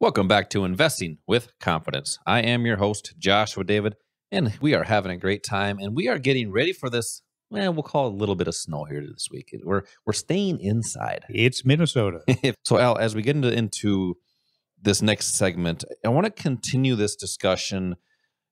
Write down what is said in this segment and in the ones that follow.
Welcome back to Investing with Confidence. I am your host, Joshua David, and we are having a great time and we are getting ready for this. Well, we'll call it a little bit of snow here this week. We're we're staying inside. It's Minnesota. so Al, as we get into, into this next segment, I want to continue this discussion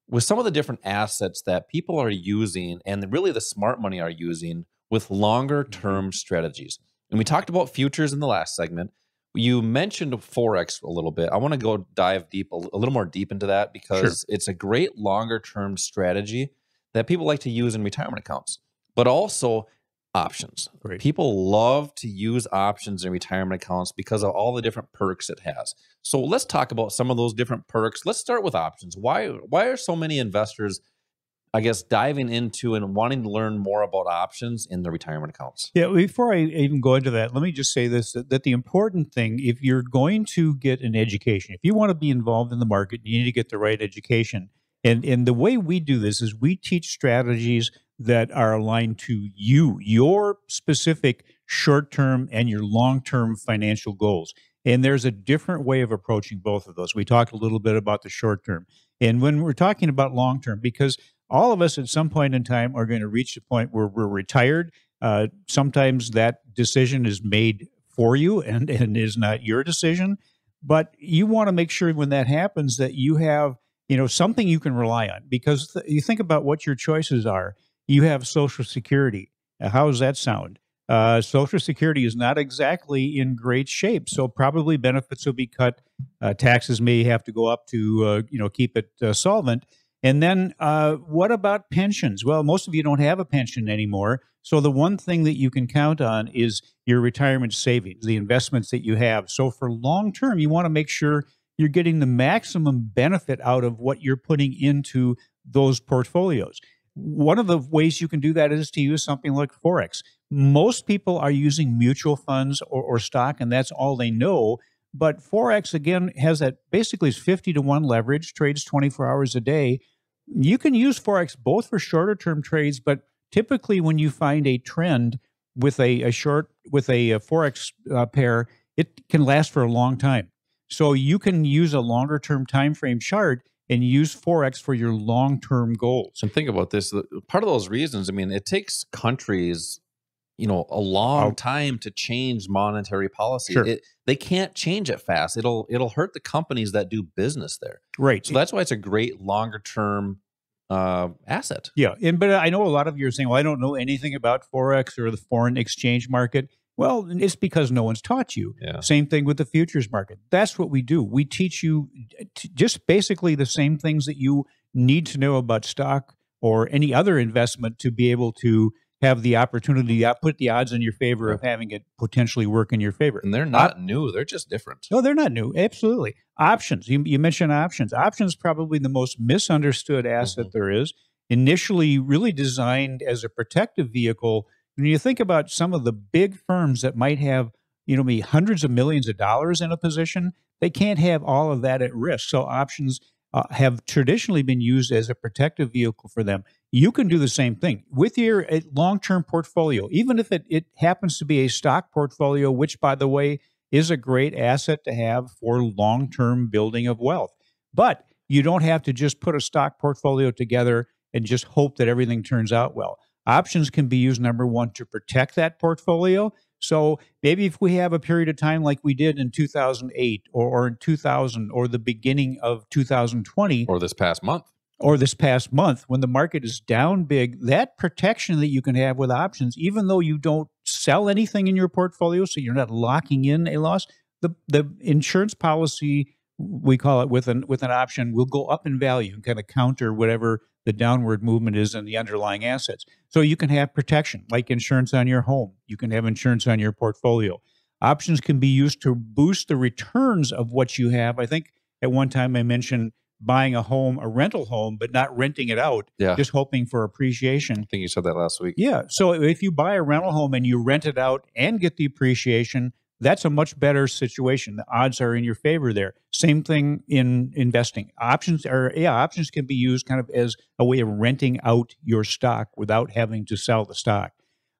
with some of the different assets that people are using and really the smart money are using with longer mm-hmm. term strategies. And we talked about futures in the last segment you mentioned forex a little bit i want to go dive deep a, little more deep into that because sure. it's a great longer term strategy that people like to use in retirement accounts but also options great. people love to use options in retirement accounts because of all the different perks it has so let's talk about some of those different perks let's start with options why why are so many investors I guess, diving into and wanting to learn more about options in the retirement accounts. Yeah, before I even go into that, let me just say this that, that the important thing, if you're going to get an education, if you want to be involved in the market, you need to get the right education. And, and the way we do this is we teach strategies that are aligned to you, your specific short term and your long term financial goals. And there's a different way of approaching both of those. We talked a little bit about the short term. And when we're talking about long term, because all of us at some point in time are going to reach a point where we're retired. Uh, sometimes that decision is made for you and, and is not your decision. But you want to make sure when that happens that you have you know something you can rely on because th- you think about what your choices are. You have Social Security. Uh, how does that sound? Uh, Social Security is not exactly in great shape, so probably benefits will be cut. Uh, taxes may have to go up to uh, you know keep it uh, solvent. And then, uh, what about pensions? Well, most of you don't have a pension anymore. So, the one thing that you can count on is your retirement savings, the investments that you have. So, for long term, you want to make sure you're getting the maximum benefit out of what you're putting into those portfolios. One of the ways you can do that is to use something like Forex. Most people are using mutual funds or, or stock, and that's all they know. But Forex, again, has that basically is 50 to 1 leverage, trades 24 hours a day. You can use Forex both for shorter term trades, but typically when you find a trend with a, a short, with a, a Forex uh, pair, it can last for a long time. So you can use a longer term time frame chart and use forex for your long-term goals. And think about this, part of those reasons, I mean, it takes countries you know a long time to change monetary policy sure. it, they can't change it fast it'll it'll hurt the companies that do business there right so that's why it's a great longer term uh, asset yeah and but i know a lot of you are saying well i don't know anything about forex or the foreign exchange market well it's because no one's taught you yeah. same thing with the futures market that's what we do we teach you uh, just basically the same things that you need to know about stock or any other investment to be able to have the opportunity to put the odds in your favor of having it potentially work in your favor. And they're uh, not new, they're just different. No, they're not new. Absolutely. Options. You, you mentioned options. Options probably the most misunderstood asset mm-hmm. there is. Initially, really designed as a protective vehicle. When you think about some of the big firms that might have, you know, me hundreds of millions of dollars in a position, they can't have all of that at risk. So options uh, have traditionally been used as a protective vehicle for them you can do the same thing with your uh, long term portfolio, even if it, it happens to be a stock portfolio, which, by the way, is a great asset to have for long term building of wealth. But you don't have to just put a stock portfolio together and just hope that everything turns out well. Options can be used, number one, to protect that portfolio. So maybe if we have a period of time like we did in 2008 or, or in 2000 or the beginning of 2020, or this past month or this past month when the market is down big, that protection that you can have with options, even though you don't sell anything in your portfolio, so you're not locking in a loss, the, the insurance policy we call it with an with an option will go up in value and kind of counter whatever the downward movement is in the underlying assets. So you can have protection, like insurance on your home. You can have insurance on your portfolio. Options can be used to boost the returns of what you have. I think at one time I mentioned buying a home, a rental home, but not renting it out, yeah. just hoping for appreciation. I think you said that last week. Yeah. So if you buy a rental home and you rent it out and get the appreciation, that's a much better situation. The odds are in your favor there. Same thing in investing. Options are yeah, options can be used kind of as a way of renting out your stock without having to sell the stock.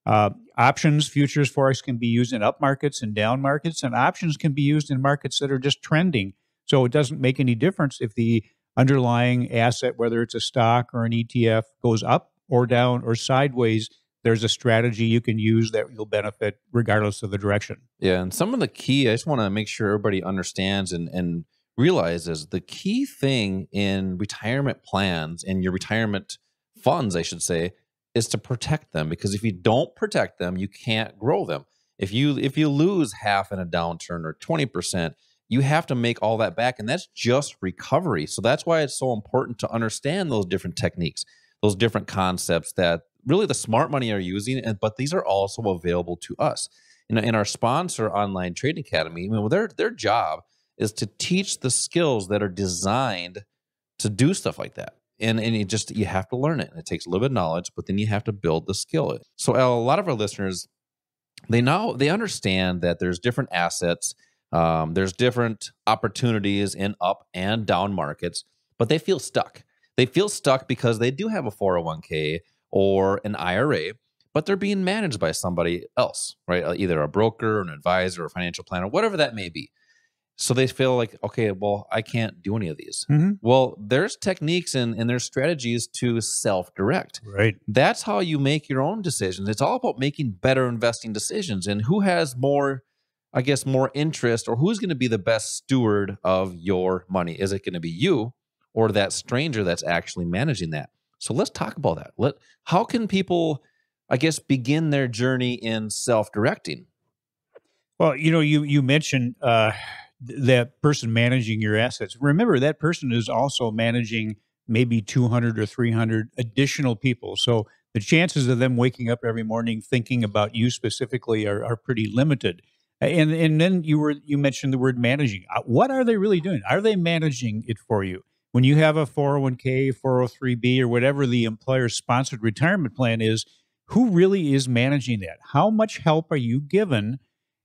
Uh, options, futures, forex can be used in up markets and down markets, and options can be used in markets that are just trending. So it doesn't make any difference if the underlying asset, whether it's a stock or an ETF, goes up or down or sideways. There's a strategy you can use that you'll benefit regardless of the direction. Yeah. And some of the key, I just want to make sure everybody understands and, and realizes the key thing in retirement plans and your retirement funds, I should say, is to protect them because if you don't protect them, you can't grow them. If you if you lose half in a downturn or 20%, you have to make all that back. And that's just recovery. So that's why it's so important to understand those different techniques, those different concepts that really the smart money are using. And but these are also available to us. in our sponsor, Online Trading Academy, I mean, their their job is to teach the skills that are designed to do stuff like that. And and it just you have to learn it. And it takes a little bit of knowledge, but then you have to build the skill. So a lot of our listeners, they now they understand that there's different assets um, there's different opportunities in up and down markets, but they feel stuck. They feel stuck because they do have a 401k or an IRA, but they're being managed by somebody else, right? Uh, either a broker, an advisor, a financial planner, whatever that may be. So they feel like, okay, well, I can't do any of these. Mm-hmm. Well, there's techniques and, and there's strategies to self direct. Right. That's how you make your own decisions. It's all about making better investing decisions. And who has more I guess, more interest or who's going to be the best steward of your money? Is it going to be you or that stranger that's actually managing that? So let's talk about that. Let how can people, I guess, begin their journey in self-directing? Well, you know, you you mentioned uh, that person managing your assets. Remember, that person is also managing maybe 200 or 300 additional people. So the chances of them waking up every morning thinking about you specifically are, are pretty limited. And and then you were you mentioned the word managing. Uh, what are they really doing? Are they managing it for you? When you have a 401k, 403b, or whatever the employer sponsored retirement plan is, who really is managing that? How much help are you given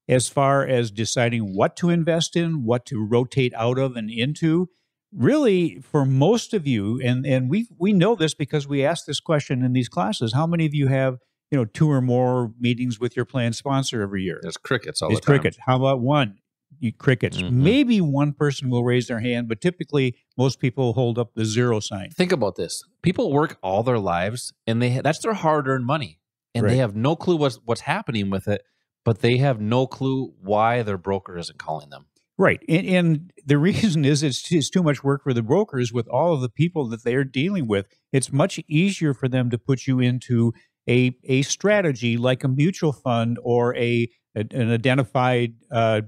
as far as deciding what to invest in, what to rotate out of and into? Really, for most of you, and, and we we know this because we ask this question in these classes, how many of you have you know two or more meetings with your plan sponsor every year. It's crickets all it's the time. crickets. How about one? You, crickets. Mm-hmm. Maybe one person will raise their hand, but typically most people hold up the zero sign. Think about this: people work all their lives, and they that's their hard-earned money, and right. they have no clue what's what's happening with it, but they have no clue why their broker isn't calling them. Right, and, and the reason is it's, it's too much work for the brokers with all of the people that they are dealing with. It's much easier for them to put you into a, a strategy like a mutual fund or a, a an identified uh,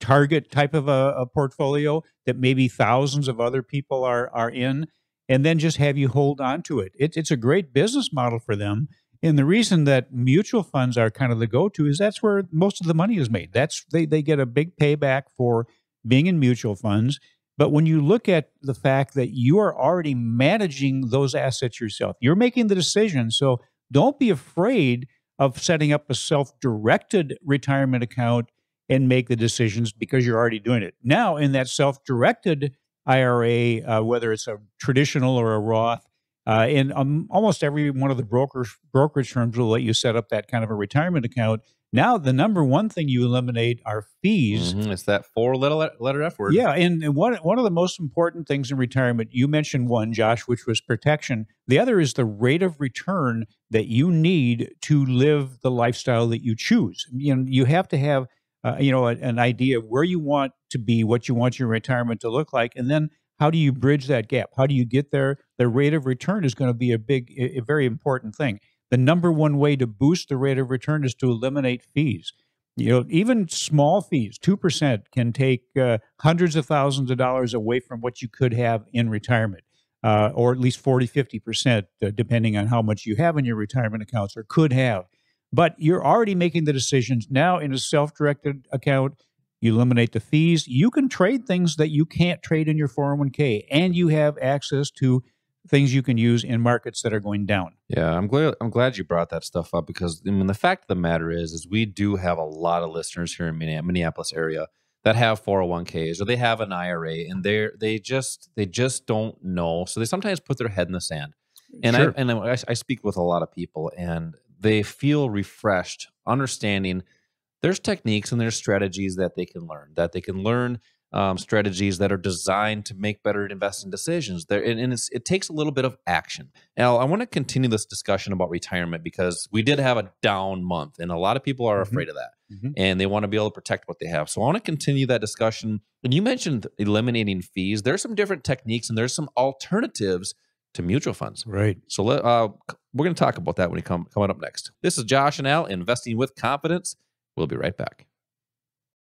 target type of a, a, portfolio that maybe thousands of other people are are in, and then just have you hold on to it. it it's a great business model for them. And the reason that mutual funds are kind of the go-to is that's where most of the money is made. That's they they get a big payback for being in mutual funds. But when you look at the fact that you are already managing those assets yourself, you're making the decision. So don't be afraid of setting up a self directed retirement account and make the decisions because you're already doing it. Now, in that self directed IRA, uh, whether it's a traditional or a Roth, uh, and um, almost every one of the brokers brokerage firms will let you set up that kind of a retirement account. Now, the number one thing you eliminate are fees. Mm-hmm. It's that four little letter F word. Yeah. And, and one, one of the most important things in retirement, you mentioned one, Josh, which was protection. The other is the rate of return that you need to live the lifestyle that you choose. You, know, you have to have uh, you know, a, an idea of where you want to be, what you want your retirement to look like, and then how do you bridge that gap? How do you get there? The rate of return is going to be a big, a, a very important thing the number one way to boost the rate of return is to eliminate fees. You know, even small fees, 2% can take uh, hundreds of thousands of dollars away from what you could have in retirement, uh, or at least 40, 50%, uh, depending on how much you have in your retirement accounts or could have. But you're already making the decisions now in a self directed account. You eliminate the fees. You can trade things that you can't trade in your 401k, and you have access to things you can use in markets that are going down. Yeah, I'm glad I'm glad you brought that stuff up because I mean the fact of the matter is is we do have a lot of listeners here in Minneapolis area that have 401ks or they have an IRA and they they just they just don't know. So they sometimes put their head in the sand. And sure. I and I, I speak with a lot of people and they feel refreshed understanding there's techniques and there's strategies that they can learn that they can learn um, strategies that are designed to make better investing decisions. There, and, and it takes a little bit of action. Now, I want to continue this discussion about retirement because we did have a down month, and a lot of people are mm-hmm. afraid of that, mm-hmm. and they want to be able to protect what they have. So, I want to continue that discussion. And you mentioned eliminating fees. There's some different techniques, and there's some alternatives to mutual funds. Right. So, let, uh, we're going to talk about that when we come coming up next. This is Josh and Al investing with confidence. We'll be right back.